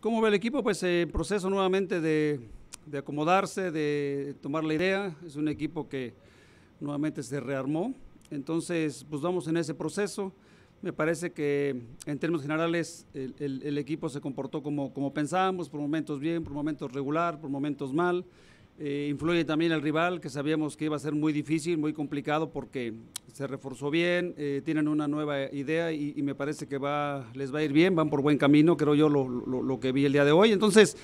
¿Cómo ve el equipo? Pues en eh, proceso nuevamente de, de, acomodarse, de tomar la idea. Es un equipo que nuevamente se rearmó. Entonces, pues vamos en ese proceso. Me parece que en términos generales el, el, el equipo se comportó como, como pensábamos, por momentos bien, por momentos regular, por momentos mal. Eh, influye también el rival, que sabíamos que iba a ser muy difícil, muy complicado, porque se reforzó bien, eh, tienen una nueva idea y, me parece que va, les va a ir bien, van por buen camino, creo yo, lo, que vi el día de hoy. Entonces,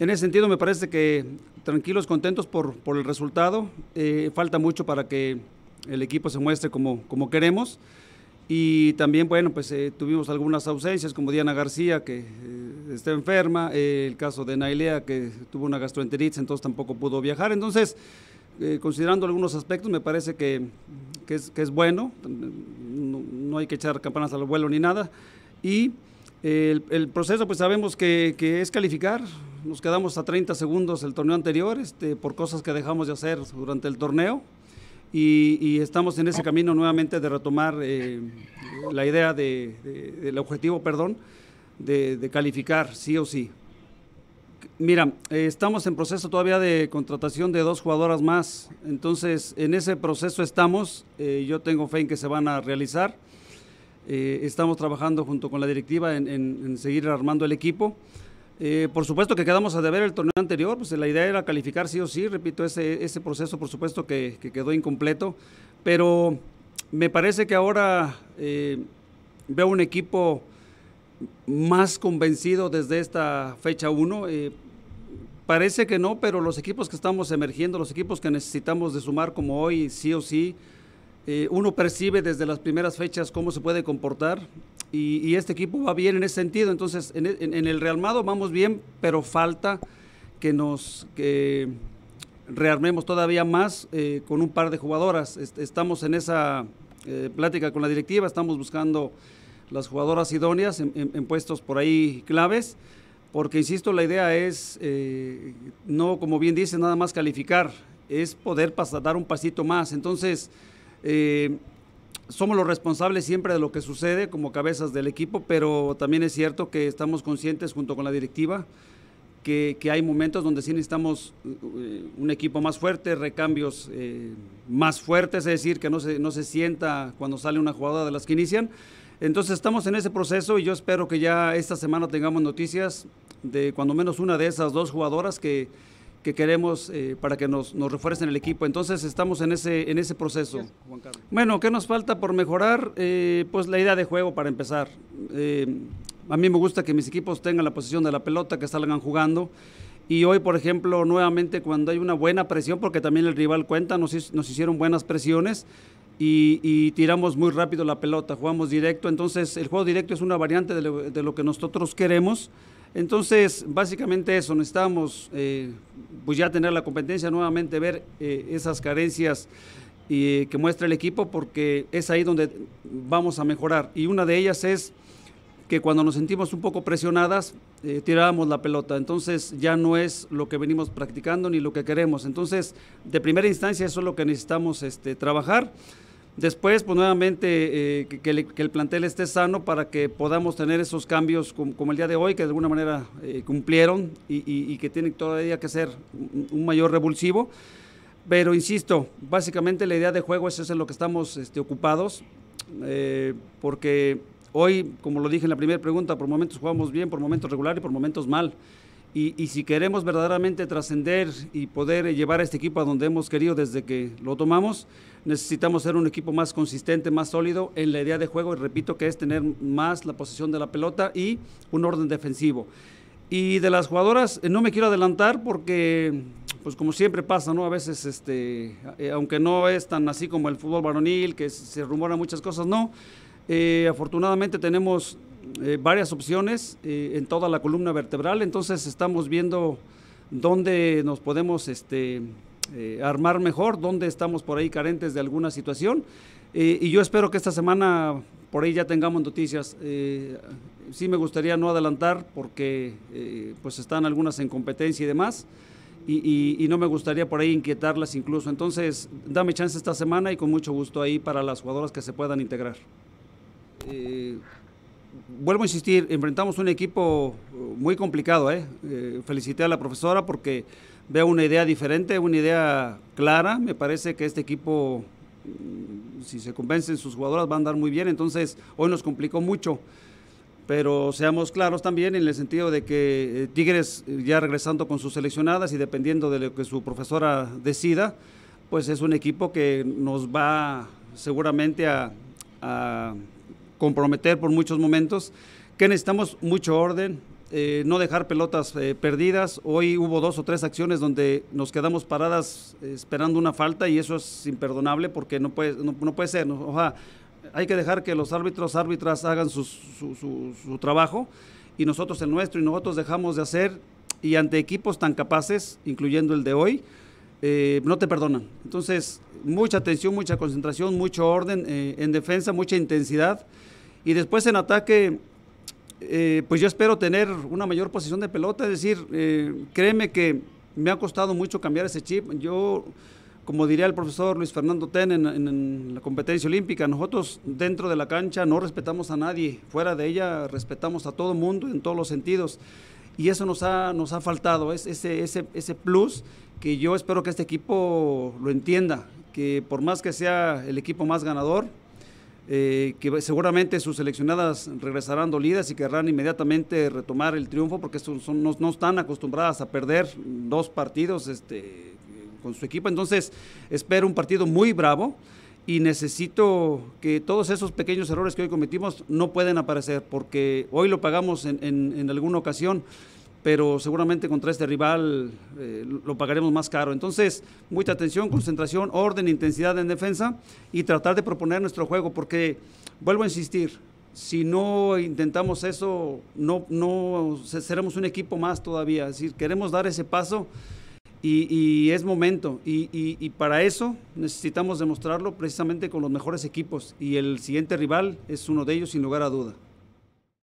en ese sentido, me parece que tranquilos, contentos por, el resultado. Eh, falta mucho para que el equipo se muestre como, como queremos. Y también, bueno, pues eh, tuvimos algunas ausencias, como Diana García, que eh, está enferma, eh, el caso de Nailea, que tuvo una gastroenteritis, entonces tampoco pudo viajar. Entonces, considerando algunos aspectos, me parece que, es, bueno, no, hay que echar campanas al vuelo ni nada. Y el, proceso, pues sabemos que, que, es calificar, nos quedamos a 30 segundos el torneo anterior, este, por cosas que dejamos de hacer durante el torneo y, estamos en ese camino nuevamente de retomar eh, la idea del objetivo, perdón, de, calificar sí o sí. Mira, eh, estamos en proceso todavía de contratación de dos jugadoras más, entonces en ese proceso estamos, eh, yo tengo fe en que se van a realizar, estamos trabajando junto con la directiva en seguir armando el equipo. Eh, por supuesto que quedamos a deber el torneo anterior, pues la idea era calificar sí o sí, repito, ese, ese proceso por supuesto que, quedó incompleto, pero me parece que ahora eh, veo un equipo más convencido desde esta fecha 1. Eh, parece que no, pero los equipos que estamos emergiendo, los equipos que necesitamos de sumar como hoy, sí o sí, uno percibe desde las primeras fechas cómo se puede comportar y, este equipo va bien en ese sentido. Entonces, en, el realmado vamos bien, pero falta que nos que rearmemos todavía más eh, con un par de jugadoras. estamos en esa eh, plática con la directiva, estamos buscando las jugadoras idóneas en, puestos por ahí claves, porque, insisto, la idea es, eh, no, como bien dice, nada más calificar, es poder pasar, dar un pasito más. Entonces, somos los responsables siempre de lo que sucede como cabezas del equipo, pero también es cierto que estamos conscientes junto con la directiva que, que hay momentos donde sí necesitamos eh, un equipo más fuerte, recambios eh, más fuertes, es decir, que no se, no se sienta cuando sale una jugada de las que inician. Entonces estamos en ese proceso y yo espero que ya esta semana tengamos noticias de cuando menos una de esas dos jugadoras que, que queremos eh, para que nos, nos, refuercen el equipo. Entonces estamos en ese, en ese proceso. Bueno, ¿qué nos falta por mejorar? Eh, pues la idea de juego para empezar. Eh, a mí me gusta que mis equipos tengan la posición de la pelota, que salgan jugando. Y hoy, por ejemplo, nuevamente cuando hay una buena presión, porque también el rival cuenta, nos, hicieron buenas presiones. Y, tiramos muy rápido la pelota, jugamos directo, entonces el juego directo es una variante de de lo que nosotros queremos entonces, básicamente eso, necesitamos eh, pues ya tener la competencia, nuevamente ver eh, esas carencias y, eh, que muestra el equipo, porque es ahí donde vamos a mejorar. Y una de ellas es que cuando nos sentimos un poco presionadas, eh, tirábamos la pelota. Entonces ya no es lo que venimos practicando ni lo que queremos. Entonces, de primera instancia, eso es lo que necesitamos este, trabajar. Después, pues nuevamente, eh, que, el plantel esté sano para que podamos tener esos cambios como, el día de hoy, que de alguna manera eh, cumplieron y, que tienen todavía que ser un, mayor revulsivo. Pero insisto, básicamente la idea de juego es eso en lo que estamos este, ocupados, eh, porque hoy, como lo dije en la primera pregunta, por momentos jugamos bien, por momentos regular y por momentos mal. Y, si queremos verdaderamente trascender y poder llevar a este equipo a donde hemos querido desde que lo tomamos, necesitamos ser un equipo más consistente, más sólido en la idea de juego, y repito que es tener más la posición de la pelota y un orden defensivo. Y de las jugadoras, eh, no me quiero adelantar porque, pues como siempre pasa, ¿no? A veces, este, eh, aunque no es tan así como el fútbol varonil, que se rumora muchas cosas, no. Eh, afortunadamente tenemos eh, varias opciones eh, en toda la columna vertebral, entonces estamos viendo dónde nos podemos este, eh, armar mejor, dónde estamos por ahí carentes de alguna situación. y yo espero que esta semana por ahí ya tengamos noticias. sí me gustaría no adelantar porque pues están algunas en competencia y demás. Y, no me gustaría por ahí inquietarlas incluso. Entonces, dame chance esta semana y con mucho gusto ahí para las jugadoras que se puedan integrar vuelvo a insistir, enfrentamos un equipo uh, muy complicado. ¿eh? Eh, felicité a la profesora porque veo una idea diferente, una idea clara. Me parece que este equipo, mm, si se convencen sus jugadoras, va a andar muy bien. Entonces, hoy nos complicó mucho. Pero seamos claros también en el sentido de que eh, Tigres, ya regresando con sus seleccionadas y dependiendo de lo que su profesora decida, pues es un equipo que nos va seguramente a comprometer por muchos momentos, que necesitamos mucho orden, eh, no dejar pelotas eh, perdidas. Hoy hubo dos o tres acciones donde nos quedamos paradas eh, esperando una falta y eso es imperdonable porque no puede, no, puede ser. hay que dejar que los árbitros, árbitras hagan su, su, trabajo y nosotros el nuestro y nosotros dejamos de hacer y ante equipos tan capaces, incluyendo el de hoy, no te perdonan. Entonces, mucha atención, mucha concentración, mucho orden en defensa, mucha intensidad. Y después en ataque, eh, pues yo espero tener una mayor posición de pelota. Es decir, eh, créeme que me ha costado mucho cambiar ese chip. Yo, como diría el profesor Luis Fernando Ten en, la competencia olímpica, nosotros dentro de la cancha no respetamos a nadie. Fuera de ella respetamos a todo mundo en todos los sentidos y eso nos ha, nos ha faltado, es, ese, ese, ese plus que yo espero que este equipo lo entienda, que por más que sea el equipo más ganador, eh, que seguramente sus seleccionadas regresarán dolidas y querrán inmediatamente retomar el triunfo porque no, están acostumbradas a perder dos partidos este, con su equipo. Entonces, espero un partido muy bravo y necesito que todos esos pequeños errores que hoy cometimos no pueden aparecer porque hoy lo pagamos en, en alguna ocasión pero seguramente contra este rival eh, lo pagaremos más caro. Entonces, mucha atención, concentración, orden, intensidad en defensa y tratar de proponer nuestro juego, porque vuelvo a insistir, si no intentamos eso, no, seremos un equipo más todavía. Es decir, queremos dar ese paso y, es momento. Y, y para eso necesitamos demostrarlo precisamente con los mejores equipos y el siguiente rival es uno de ellos sin lugar a duda.